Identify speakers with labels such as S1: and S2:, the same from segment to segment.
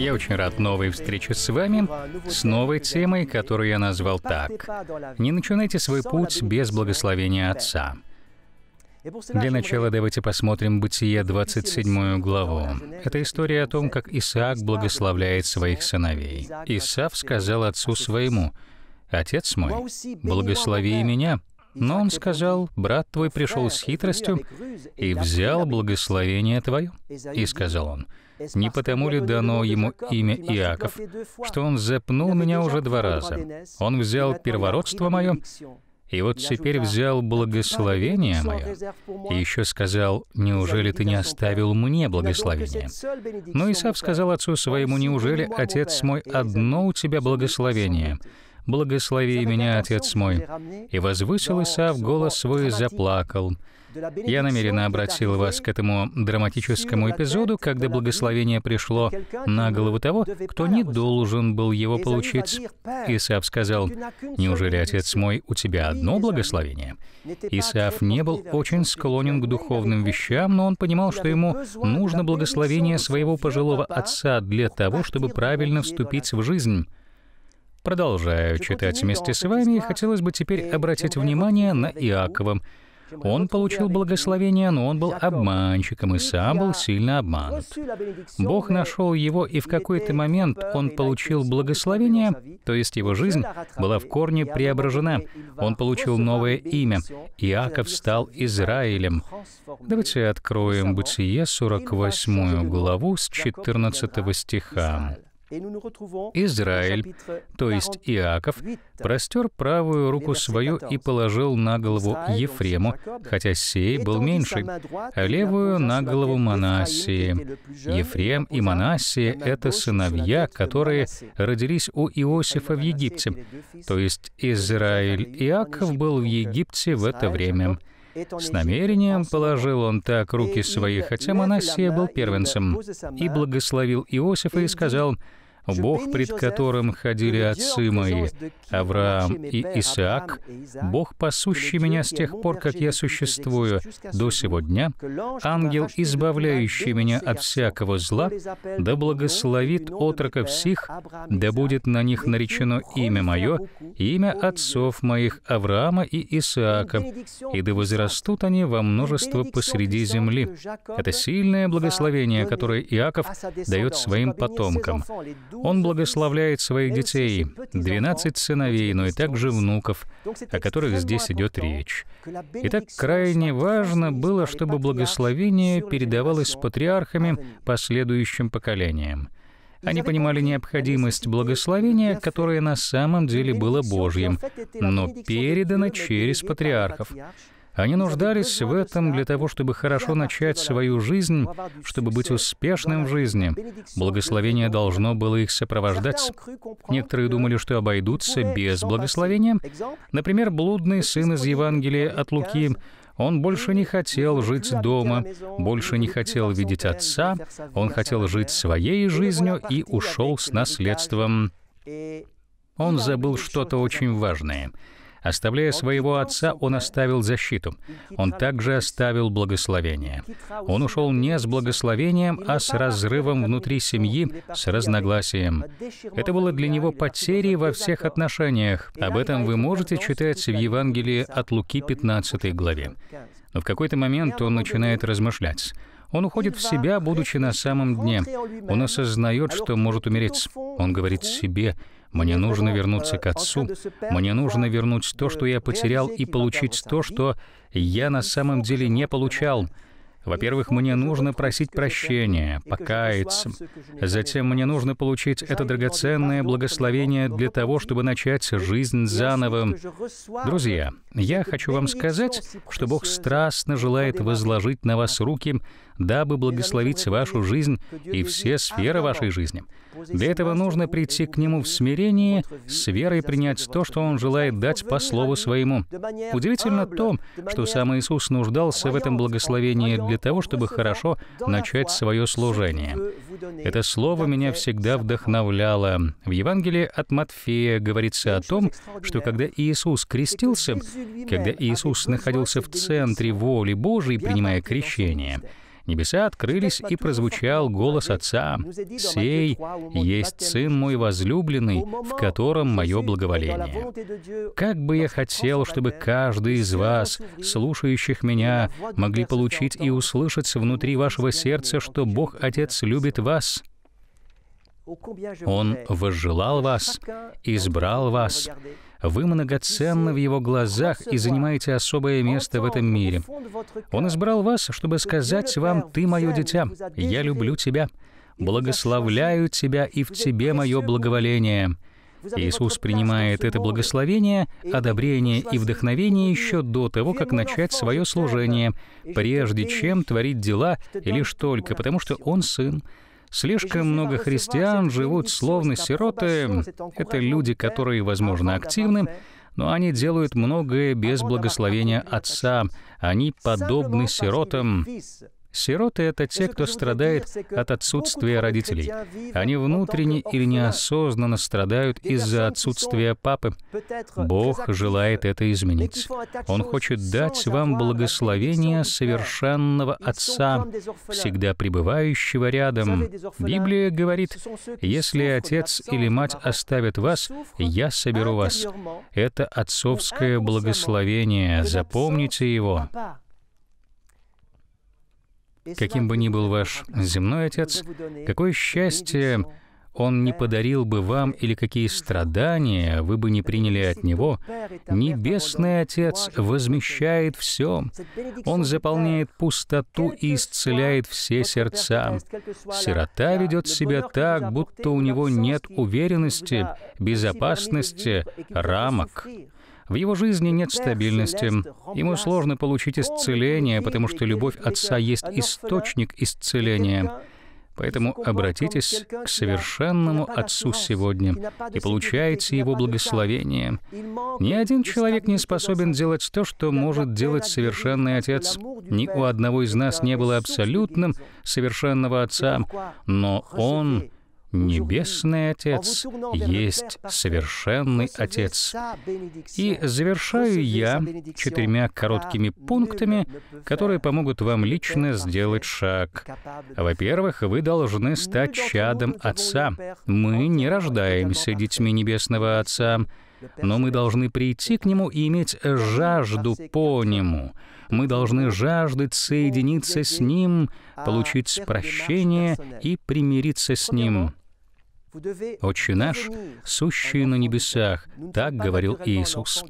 S1: Я очень рад новой встрече с вами, с новой темой, которую я назвал так. Не начинайте свой путь без благословения Отца. Для начала давайте посмотрим Бытие 27 главу. Это история о том, как Исаак благословляет своих сыновей. Исаак сказал отцу своему, «Отец мой, благослови и меня, но он сказал, «Брат твой пришел с хитростью и взял благословение твое». И сказал он, «Не потому ли дано ему имя Иаков, что он запнул меня уже два раза? Он взял первородство мое, и вот теперь взял благословение мое и еще сказал, «Неужели ты не оставил мне благословение?» Но ну, Исав сказал отцу своему, «Неужели, отец мой, одно у тебя благословение?» «Благослови меня, Отец мой». И возвысил Исаав голос свой и заплакал. Я намеренно обратил вас к этому драматическому эпизоду, когда благословение пришло на голову того, кто не должен был его получить. Исаав сказал, «Неужели, Отец мой, у тебя одно благословение?» Исаав не был очень склонен к духовным вещам, но он понимал, что ему нужно благословение своего пожилого отца для того, чтобы правильно вступить в жизнь. Продолжаю читать вместе с вами, и хотелось бы теперь обратить внимание на Иакова. Он получил благословение, но он был обманщиком и сам был сильно обманут. Бог нашел его, и в какой-то момент он получил благословение, то есть его жизнь была в корне преображена. Он получил новое имя. Иаков стал Израилем. Давайте откроем Бытие 48 главу с 14 стиха. Израиль, то есть Иаков, простер правую руку свою и положил на голову Ефрему, хотя сей был меньший, а левую на голову Манасии. Ефрем и Манасия — это сыновья, которые родились у Иосифа в Египте, то есть Израиль Иаков был в Египте в это время. С намерением положил он так руки свои, хотя Манасия был первенцем, и благословил Иосифа и сказал — Бог, пред которым ходили отцы мои, Авраам и Исаак, Бог, пасущий меня с тех пор, как я существую, до сего дня, ангел, избавляющий меня от всякого зла, да благословит отроков сих, да будет на них наречено имя мое, имя отцов моих Авраама и Исаака, и да возрастут они во множество посреди земли. Это сильное благословение, которое Иаков дает своим потомкам. Он благословляет своих детей, 12 сыновей, но и также внуков, о которых здесь идет речь. Итак, крайне важно было, чтобы благословение передавалось патриархами последующим поколениям. Они понимали необходимость благословения, которое на самом деле было Божьим, но передано через патриархов. Они нуждались в этом для того, чтобы хорошо начать свою жизнь, чтобы быть успешным в жизни. Благословение должно было их сопровождать. Некоторые думали, что обойдутся без благословения. Например, блудный сын из Евангелия от Луки он больше не хотел жить дома, больше не хотел видеть отца, он хотел жить своей жизнью и ушел с наследством. Он забыл что-то очень важное — Оставляя своего отца, он оставил защиту. Он также оставил благословение. Он ушел не с благословением, а с разрывом внутри семьи, с разногласием. Это было для него потерей во всех отношениях. Об этом вы можете читать в Евангелии от Луки 15 главе. Но в какой-то момент он начинает размышлять. Он уходит в себя, будучи на самом дне. Он осознает, что может умереть. Он говорит себе, мне нужно вернуться к Отцу. Мне нужно вернуть то, что я потерял, и получить то, что я на самом деле не получал. Во-первых, мне нужно просить прощения, покаяться. Затем мне нужно получить это драгоценное благословение для того, чтобы начать жизнь заново. Друзья, я хочу вам сказать, что Бог страстно желает возложить на вас руки, дабы благословить вашу жизнь и все сферы вашей жизни. Для этого нужно прийти к Нему в смирении, с верой принять то, что Он желает дать по Слову Своему. Удивительно то, что сам Иисус нуждался в этом благословении для того, чтобы хорошо начать свое служение. Это слово меня всегда вдохновляло. В Евангелии от Матфея говорится о том, что когда Иисус крестился, когда Иисус находился в центре воли Божией, принимая крещение, Небеса открылись, и прозвучал голос Отца, «Сей есть Сын мой возлюбленный, в котором мое благоволение». Как бы я хотел, чтобы каждый из вас, слушающих меня, могли получить и услышать внутри вашего сердца, что Бог Отец любит вас, он возжелал вас, избрал вас. Вы многоценны в Его глазах и занимаете особое место в этом мире. Он избрал вас, чтобы сказать вам, «Ты мое дитя, я люблю тебя, благословляю тебя, и в тебе мое благоволение». Иисус принимает это благословение, одобрение и вдохновение еще до того, как начать свое служение, прежде чем творить дела, и лишь только потому, что Он Сын, Слишком много христиан живут словно сироты. Это люди, которые, а возможно, активны, но они делают многое без благословения Отца. Они подобны сиротам. Сироты — это те, кто страдает от отсутствия родителей. Они внутренне или неосознанно страдают из-за отсутствия папы. Бог желает это изменить. Он хочет дать вам благословение совершенного Отца, всегда пребывающего рядом. Библия говорит, «Если отец или мать оставят вас, я соберу вас». Это отцовское благословение, запомните его. Каким бы ни был ваш земной отец, какое счастье он не подарил бы вам или какие страдания вы бы не приняли от Него, Небесный Отец возмещает все. Он заполняет пустоту и исцеляет все сердца. Сирота ведет себя так, будто у него нет уверенности, безопасности, рамок. В его жизни нет стабильности. Ему сложно получить исцеление, потому что любовь Отца есть источник исцеления. Поэтому обратитесь к совершенному Отцу сегодня и получайте Его благословение. Ни один человек не способен делать то, что может делать совершенный Отец. Ни у одного из нас не было абсолютным совершенного Отца, но Он Небесный Отец а есть совершенный Отец. И завершаю я четырьмя короткими пунктами, которые помогут вам лично сделать шаг. Во-первых, вы должны стать чадом Отца. Мы не рождаемся детьми Небесного Отца, но мы должны прийти к Нему и иметь жажду по Нему. Мы должны жаждать соединиться с Ним, а получить прощение и примириться с Ним.
S2: «Отче наш,
S1: сущий на небесах», — так говорил Иисус.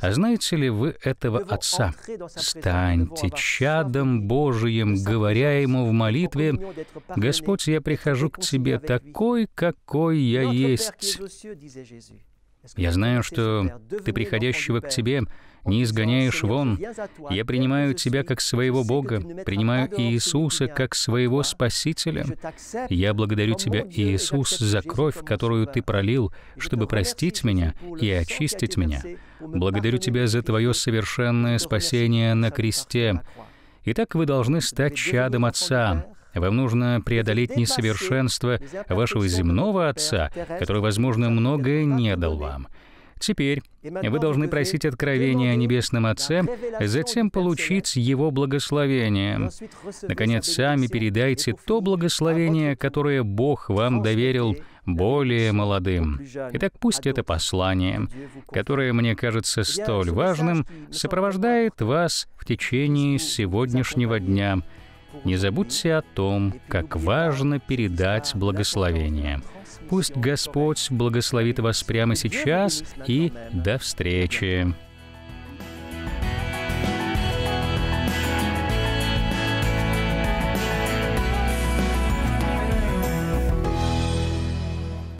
S1: А знаете ли вы этого Отца? «Станьте чадом Божиим», говоря Ему в молитве, «Господь, я прихожу к Тебе такой, какой я есть». Я знаю, что Ты приходящего к Тебе не изгоняешь вон. Я принимаю Тебя как своего Бога, принимаю Иисуса как своего Спасителя. Я благодарю Тебя, Иисус, за кровь, которую Ты пролил, чтобы простить меня и очистить меня. Благодарю Тебя за Твое совершенное спасение на кресте. Итак, вы должны стать чадом Отца, вам нужно преодолеть несовершенство вашего земного отца, который, возможно, многое не дал вам. Теперь вы должны просить откровения о Небесном Отце, затем получить Его благословение. Наконец, сами передайте то благословение, которое Бог вам доверил более молодым. Итак, пусть это послание, которое мне кажется столь важным, сопровождает вас в течение сегодняшнего дня — не забудьте о том, как важно передать благословение. Пусть Господь благословит вас прямо сейчас и до встречи.